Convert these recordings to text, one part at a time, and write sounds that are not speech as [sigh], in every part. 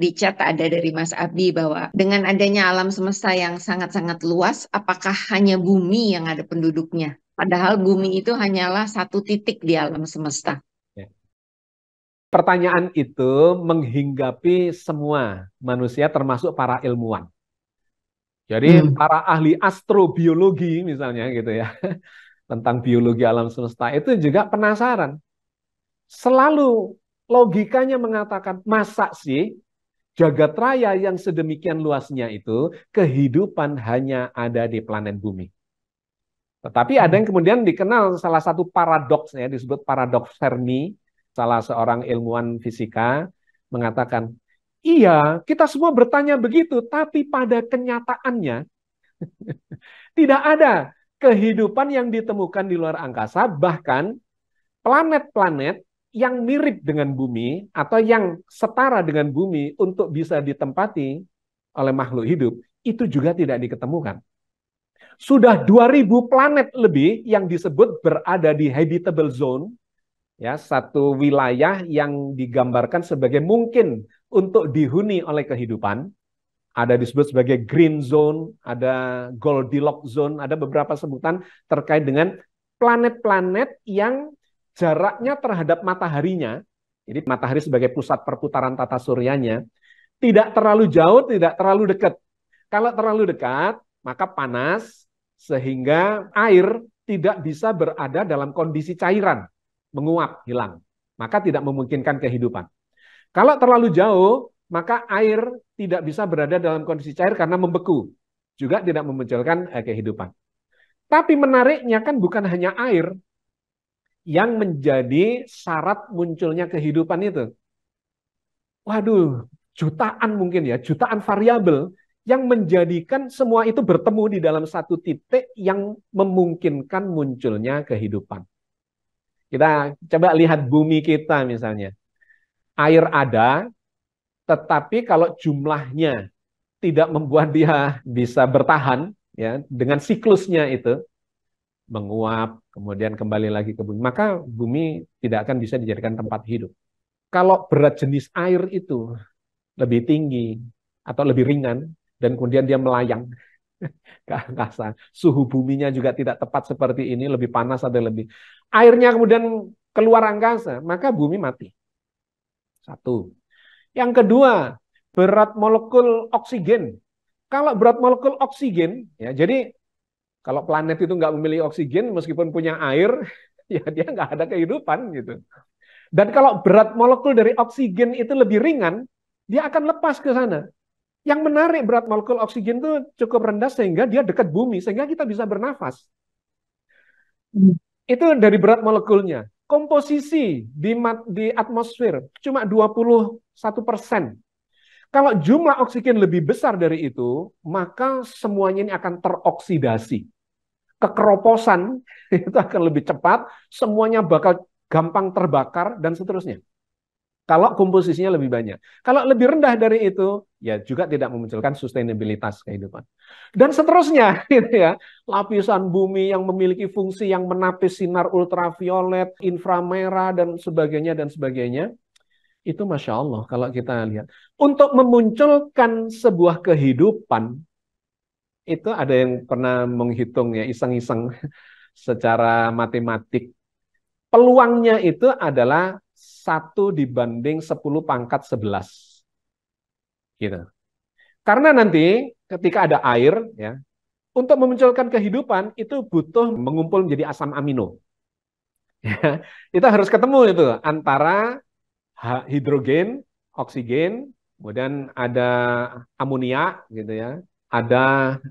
di chat ada dari Mas Abi bahwa dengan adanya alam semesta yang sangat-sangat luas, apakah hanya bumi yang ada penduduknya? Padahal bumi itu hanyalah satu titik di alam semesta. Ya. Pertanyaan itu menghinggapi semua manusia termasuk para ilmuwan. Jadi hmm. para ahli astrobiologi misalnya gitu ya. [laughs] Tentang biologi alam semesta itu juga penasaran. Selalu logikanya mengatakan masa sih jagat raya yang sedemikian luasnya itu, kehidupan hanya ada di planet bumi. Tetapi ada yang hmm. kemudian dikenal salah satu paradoksnya disebut paradoks Fermi, salah seorang ilmuwan fisika mengatakan, "Iya, kita semua bertanya begitu, tapi pada kenyataannya [laughs] tidak ada kehidupan yang ditemukan di luar angkasa, bahkan planet-planet yang mirip dengan bumi atau yang setara dengan bumi untuk bisa ditempati oleh makhluk hidup itu juga tidak diketemukan. Sudah 2000 planet lebih yang disebut berada di habitable zone, ya satu wilayah yang digambarkan sebagai mungkin untuk dihuni oleh kehidupan. Ada disebut sebagai green zone, ada Goldilocks zone, ada beberapa sebutan terkait dengan planet-planet yang jaraknya terhadap mataharinya, jadi matahari sebagai pusat perputaran tata suryanya, tidak terlalu jauh, tidak terlalu dekat. Kalau terlalu dekat, maka panas sehingga air tidak bisa berada dalam kondisi cairan, menguap, hilang. Maka tidak memungkinkan kehidupan. Kalau terlalu jauh, maka air tidak bisa berada dalam kondisi cair karena membeku. Juga tidak memunculkan eh, kehidupan. Tapi menariknya kan bukan hanya air, yang menjadi syarat munculnya kehidupan itu. Waduh, jutaan mungkin ya, jutaan variabel yang menjadikan semua itu bertemu di dalam satu titik yang memungkinkan munculnya kehidupan. Kita coba lihat bumi kita misalnya. Air ada, tetapi kalau jumlahnya tidak membuat dia bisa bertahan ya dengan siklusnya itu, menguap, kemudian kembali lagi ke bumi, maka bumi tidak akan bisa dijadikan tempat hidup. Kalau berat jenis air itu lebih tinggi atau lebih ringan dan kemudian dia melayang ke [laughs] angkasa, suhu buminya juga tidak tepat seperti ini, lebih panas atau lebih airnya kemudian keluar angkasa, maka bumi mati. Satu. Yang kedua, berat molekul oksigen. Kalau berat molekul oksigen, ya jadi kalau planet itu nggak memiliki oksigen, meskipun punya air, [laughs] ya dia nggak ada kehidupan gitu. Dan kalau berat molekul dari oksigen itu lebih ringan, dia akan lepas ke sana. Yang menarik berat molekul oksigen itu cukup rendah sehingga dia dekat bumi, sehingga kita bisa bernafas. Itu dari berat molekulnya. Komposisi di, atmosfer di atmosfer cuma 21 persen kalau jumlah oksigen lebih besar dari itu, maka semuanya ini akan teroksidasi. Kekeroposan [laughs] itu akan lebih cepat, semuanya bakal gampang terbakar, dan seterusnya. Kalau komposisinya lebih banyak. Kalau lebih rendah dari itu, ya juga tidak memunculkan sustainabilitas kehidupan. Dan seterusnya, [laughs] gitu ya. Lapisan bumi yang memiliki fungsi yang menapis sinar ultraviolet, inframerah, dan sebagainya, dan sebagainya itu Masya Allah kalau kita lihat. Untuk memunculkan sebuah kehidupan, itu ada yang pernah menghitung ya, iseng-iseng [laughs] secara matematik. Peluangnya itu adalah satu dibanding 10 pangkat 11. Gitu. Karena nanti ketika ada air, ya, untuk memunculkan kehidupan itu butuh mengumpul menjadi asam amino. [laughs] Ya, itu harus ketemu itu antara hidrogen, oksigen, kemudian ada amonia gitu ya. Ada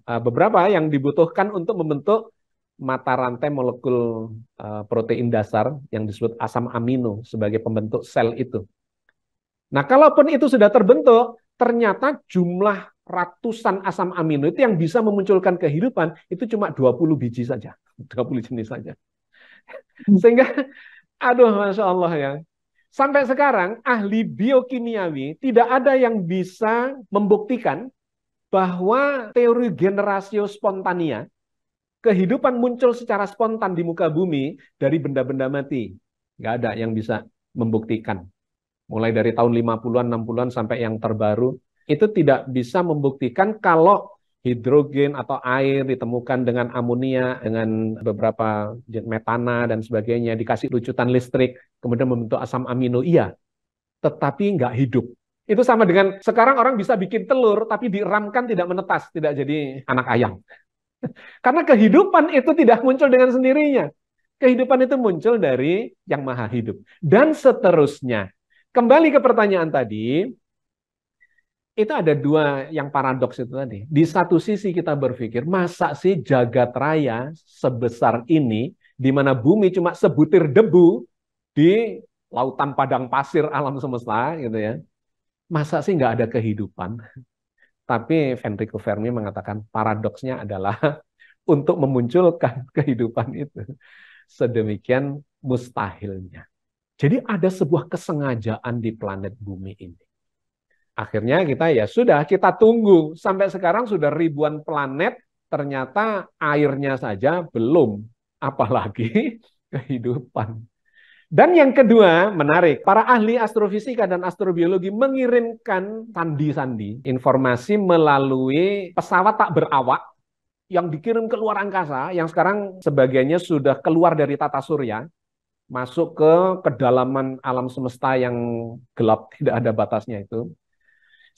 eh, beberapa yang dibutuhkan untuk membentuk mata rantai molekul eh, protein dasar yang disebut asam amino sebagai pembentuk sel itu. Nah, kalaupun itu sudah terbentuk, ternyata jumlah ratusan asam amino itu yang bisa memunculkan kehidupan itu cuma 20 biji saja, 20 [laughs] jenis saja. Hmm. Sehingga aduh Masya Allah ya, Sampai sekarang ahli biokimiawi tidak ada yang bisa membuktikan bahwa teori generasio spontania kehidupan muncul secara spontan di muka bumi dari benda-benda mati. Nggak ada yang bisa membuktikan. Mulai dari tahun 50-an, 60-an sampai yang terbaru, itu tidak bisa membuktikan kalau hidrogen atau air ditemukan dengan amonia, dengan beberapa metana dan sebagainya, dikasih lucutan listrik, kemudian membentuk asam amino, iya. Tetapi nggak hidup. Itu sama dengan sekarang orang bisa bikin telur, tapi diramkan tidak menetas, tidak jadi anak ayam. [laughs] Karena kehidupan itu tidak muncul dengan sendirinya. Kehidupan itu muncul dari yang maha hidup. Dan seterusnya. Kembali ke pertanyaan tadi, itu ada dua yang paradoks itu tadi. Di satu sisi kita berpikir, masa sih jagat raya sebesar ini, di mana bumi cuma sebutir debu di lautan padang pasir alam semesta gitu ya. Masa sih nggak ada kehidupan? Tapi Enrico Fermi mengatakan paradoksnya adalah [laughs] untuk memunculkan [laughs] kehidupan itu sedemikian mustahilnya. Jadi ada sebuah kesengajaan di planet bumi ini Akhirnya kita ya sudah kita tunggu sampai sekarang sudah ribuan planet ternyata airnya saja belum apalagi [laughs] kehidupan. Dan yang kedua, menarik. Para ahli astrofisika dan astrobiologi mengirimkan sandi-sandi informasi melalui pesawat tak berawak yang dikirim ke luar angkasa, yang sekarang sebagiannya sudah keluar dari tata surya, masuk ke kedalaman alam semesta yang gelap, tidak ada batasnya itu.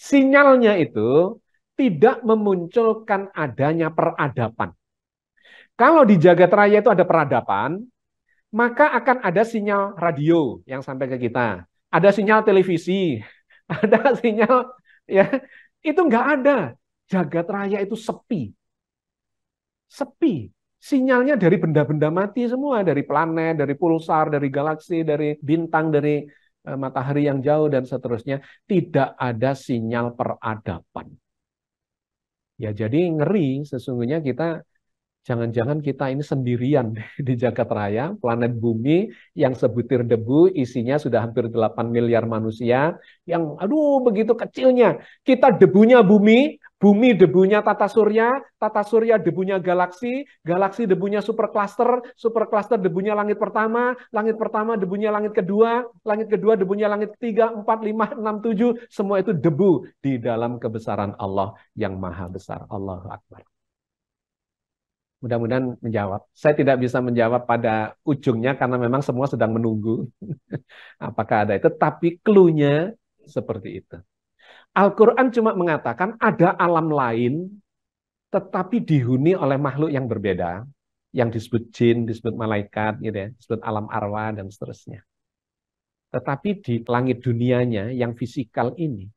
Sinyalnya itu tidak memunculkan adanya peradaban. Kalau di jagat raya itu ada peradaban, maka akan ada sinyal radio yang sampai ke kita. Ada sinyal televisi, [laughs] ada sinyal ya itu nggak ada. Jagat raya itu sepi. Sepi. Sinyalnya dari benda-benda mati semua, dari planet, dari pulsar, dari galaksi, dari bintang, dari Eh, matahari yang jauh dan seterusnya, tidak ada sinyal peradaban. Ya jadi ngeri sesungguhnya kita jangan-jangan kita ini sendirian [laughs] di jagat raya, planet bumi yang sebutir debu isinya sudah hampir 8 miliar manusia yang aduh begitu kecilnya. Kita debunya bumi, Bumi debunya tata surya, tata surya debunya galaksi, galaksi debunya supercluster, supercluster debunya langit pertama, langit pertama debunya langit kedua, langit kedua debunya langit ketiga, empat, lima, enam, tujuh. Semua itu debu di dalam kebesaran Allah yang maha besar. Allahu Akbar. Mudah-mudahan menjawab. Saya tidak bisa menjawab pada ujungnya karena memang semua sedang menunggu [laughs] apakah ada itu. Tapi clue seperti itu. Al-Quran cuma mengatakan ada alam lain, tetapi dihuni oleh makhluk yang berbeda, yang disebut jin, disebut malaikat, gitu ya, disebut alam arwah, dan seterusnya. Tetapi di langit dunianya yang fisikal ini,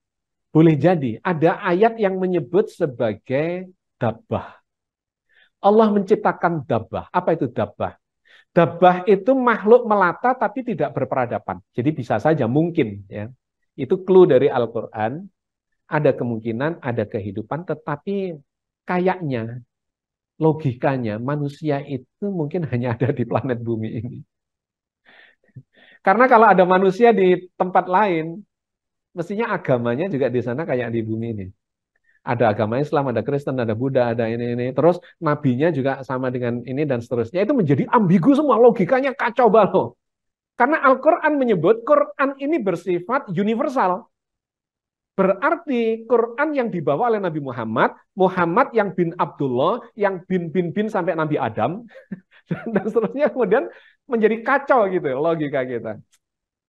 boleh jadi ada ayat yang menyebut sebagai dabah. Allah menciptakan dabah. Apa itu dabah? Dabah itu makhluk melata tapi tidak berperadaban. Jadi bisa saja mungkin ya. Itu clue dari Al-Qur'an ada kemungkinan ada kehidupan, tetapi kayaknya logikanya manusia itu mungkin [laughs] hanya ada di planet bumi ini. Karena kalau ada manusia di tempat lain, mestinya agamanya juga di sana kayak di bumi ini. Ada agama Islam, ada Kristen, ada Buddha, ada ini ini. Terus nabinya juga sama dengan ini dan seterusnya. Itu menjadi ambigu semua logikanya kacau balau. Karena Al-Qur'an menyebut Quran ini bersifat universal. Berarti Quran yang dibawa oleh Nabi Muhammad, Muhammad yang bin Abdullah, yang bin bin bin sampai Nabi Adam, [laughs] dan seterusnya kemudian menjadi kacau gitu logika kita.